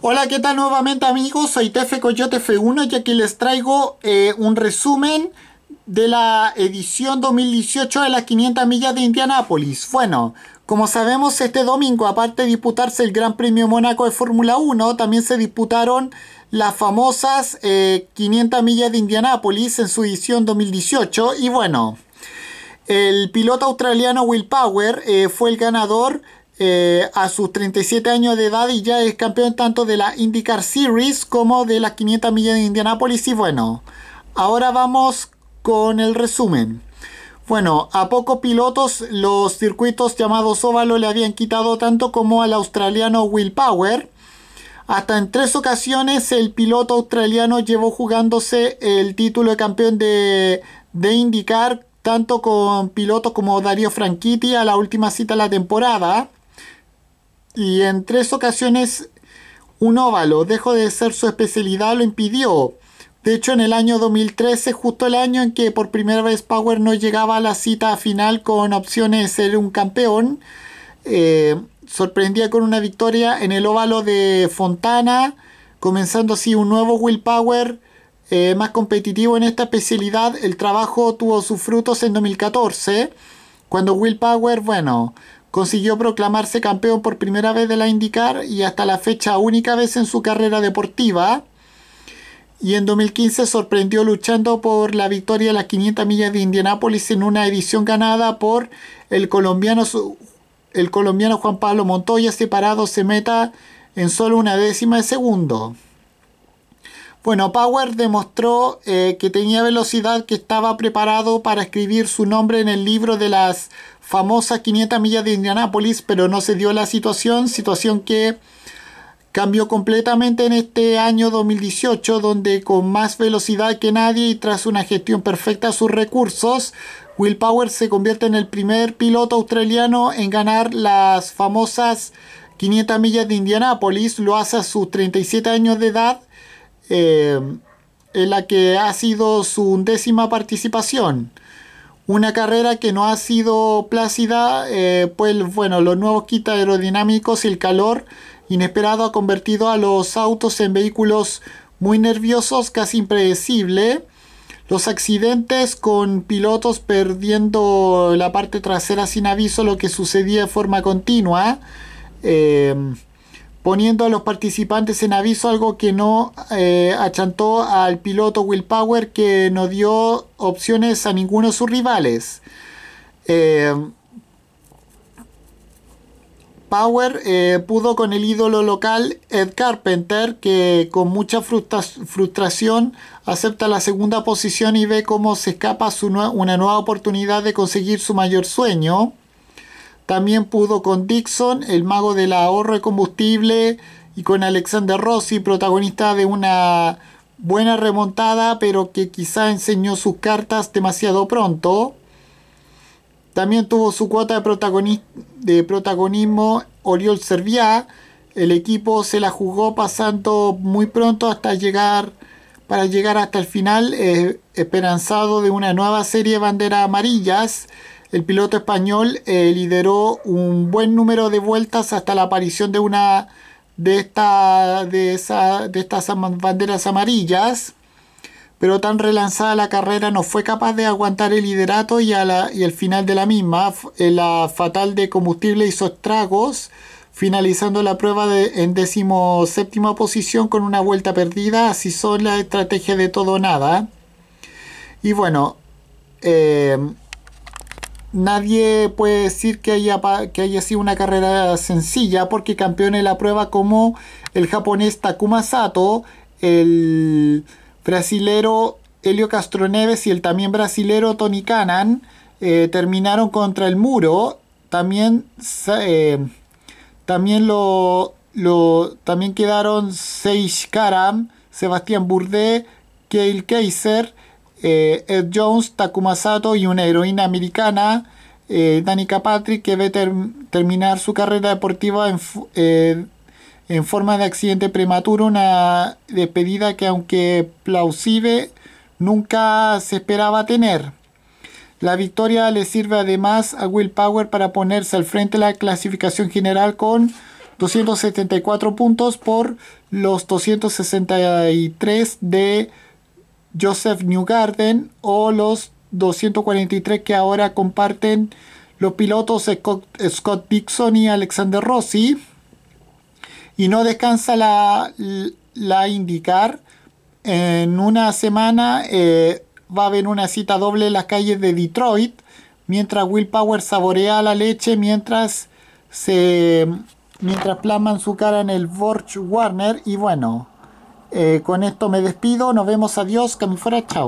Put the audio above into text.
Hola, ¿qué tal nuevamente amigos? Soy Tefe Coyote F1 y aquí les traigo eh, un resumen de la edición 2018 de las 500 millas de Indianápolis. Bueno, como sabemos este domingo, aparte de disputarse el Gran Premio Mónaco de Fórmula 1, también se disputaron las famosas 500 eh, millas de Indianápolis en su edición 2018 y bueno... El piloto australiano Will Power eh, fue el ganador eh, a sus 37 años de edad y ya es campeón tanto de la IndyCar Series como de las 500 millas de Indianápolis. Y bueno, ahora vamos con el resumen. Bueno, a pocos pilotos los circuitos llamados óvalo le habían quitado tanto como al australiano Will Power. Hasta en tres ocasiones el piloto australiano llevó jugándose el título de campeón de, de IndyCar, tanto con pilotos como Darío Franchitti a la última cita de la temporada y en tres ocasiones un óvalo, dejó de ser su especialidad, lo impidió. De hecho, en el año 2013, justo el año en que por primera vez Power no llegaba a la cita final con opciones de ser un campeón, eh, sorprendía con una victoria en el óvalo de Fontana, comenzando así un nuevo Will Power eh, más competitivo en esta especialidad. El trabajo tuvo sus frutos en 2014, cuando Will Power, bueno, Consiguió proclamarse campeón por primera vez de la IndyCar y hasta la fecha única vez en su carrera deportiva. Y en 2015 sorprendió luchando por la victoria de las 500 millas de Indianápolis en una edición ganada por el colombiano, el colombiano Juan Pablo Montoya, separado se meta en solo una décima de segundo. Bueno, Power demostró eh, que tenía velocidad, que estaba preparado para escribir su nombre en el libro de las famosas 500 millas de Indianápolis, pero no se dio la situación, situación que cambió completamente en este año 2018, donde con más velocidad que nadie y tras una gestión perfecta de sus recursos, Will Power se convierte en el primer piloto australiano en ganar las famosas 500 millas de Indianápolis, lo hace a sus 37 años de edad eh, en la que ha sido su undécima participación. Una carrera que no ha sido plácida, eh, pues bueno, los nuevos quita aerodinámicos y el calor inesperado ha convertido a los autos en vehículos muy nerviosos, casi impredecible. Los accidentes con pilotos perdiendo la parte trasera sin aviso, lo que sucedía de forma continua. Eh, poniendo a los participantes en aviso, algo que no eh, achantó al piloto Will Power, que no dio opciones a ninguno de sus rivales. Eh, Power eh, pudo con el ídolo local Ed Carpenter, que con mucha frustración acepta la segunda posición y ve cómo se escapa una nueva oportunidad de conseguir su mayor sueño. También pudo con Dixon, el mago del ahorro de combustible, y con Alexander Rossi, protagonista de una buena remontada, pero que quizá enseñó sus cartas demasiado pronto. También tuvo su cuota de, protagonismo Oriol Serviá. El equipo se la jugó pasando muy pronto hasta llegar para llegar hasta el final eh, esperanzado de una nueva serie de banderas amarillas el piloto español eh, lideró un buen número de vueltas hasta la aparición de una de, esta, de, de estas banderas amarillas, pero tan relanzada la carrera no fue capaz de aguantar el liderato y, a el final de la misma. Eh, la fatal de combustible hizo estragos, finalizando la prueba en décimo séptima posición con una vuelta perdida, así son la estrategia de todo nada. Y bueno, eh, nadie puede decir que haya, que haya sido una carrera sencilla porque campeón en la prueba como el japonés Takuma Sato, el brasilero Helio Castroneves y el también brasilero Tony Canan eh, terminaron contra el muro. También, eh, también, lo, también quedaron Seish Karam, Sebastián Burde, Kale Kaiser, eh, Ed Jones, Takuma Sato y una heroína americana, eh, Danica Patrick que ve terminar su carrera deportiva en, eh, en, forma de accidente prematuro, una despedida que aunque plausible, nunca se esperaba tener. La victoria le sirve además a Will Power para ponerse al frente de la clasificación general con 274 puntos por los 263 de Joseph Newgarden o los 243 que ahora comparten los pilotos Scott, Dixon y Alexander Rossi. Y no descansa la, la indicar. En una semana eh, va a haber una cita doble en las calles de Detroit, mientras Will Power saborea la leche mientras se mientras plasman su cara en el Borch Warner y bueno, eh, con esto me despido, nos vemos, adiós, que me fuera, chao.